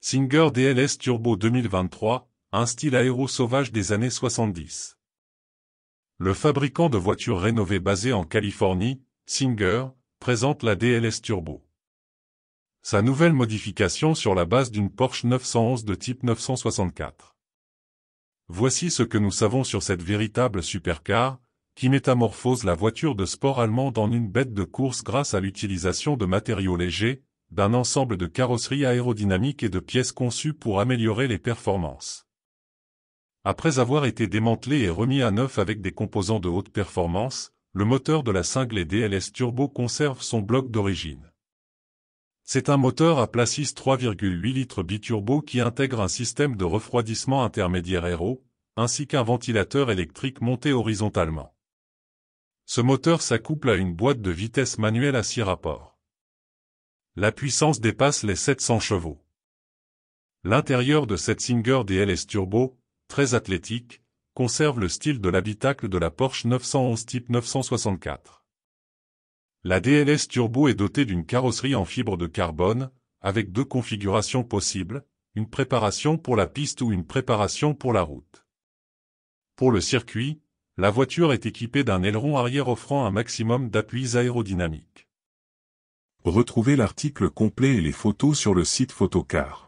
Singer DLS Turbo 2023, un style aéro sauvage des années 70. Le fabricant de voitures rénovées basé en Californie, Singer, présente la DLS Turbo. Sa nouvelle modification sur la base d'une Porsche 911 de type 964. Voici ce que nous savons sur cette véritable supercar, qui métamorphose la voiture de sport allemande en une bête de course grâce à l'utilisation de matériaux légers, d'un ensemble de carrosseries aérodynamiques et de pièces conçues pour améliorer les performances. Après avoir été démantelé et remis à neuf avec des composants de haute performance, le moteur de la cinglée DLS Turbo conserve son bloc d'origine. C'est un moteur à placis 3,8 litres biturbo qui intègre un système de refroidissement intermédiaire aéro, ainsi qu'un ventilateur électrique monté horizontalement. Ce moteur s'accouple à une boîte de vitesse manuelle à six rapports. La puissance dépasse les 700 chevaux. L'intérieur de cette Singer DLS Turbo, très athlétique, conserve le style de l'habitacle de la Porsche 911 type 964. La DLS Turbo est dotée d'une carrosserie en fibre de carbone, avec deux configurations possibles, une préparation pour la piste ou une préparation pour la route. Pour le circuit, la voiture est équipée d'un aileron arrière offrant un maximum d'appuis aérodynamiques. Retrouvez l'article complet et les photos sur le site Photocar.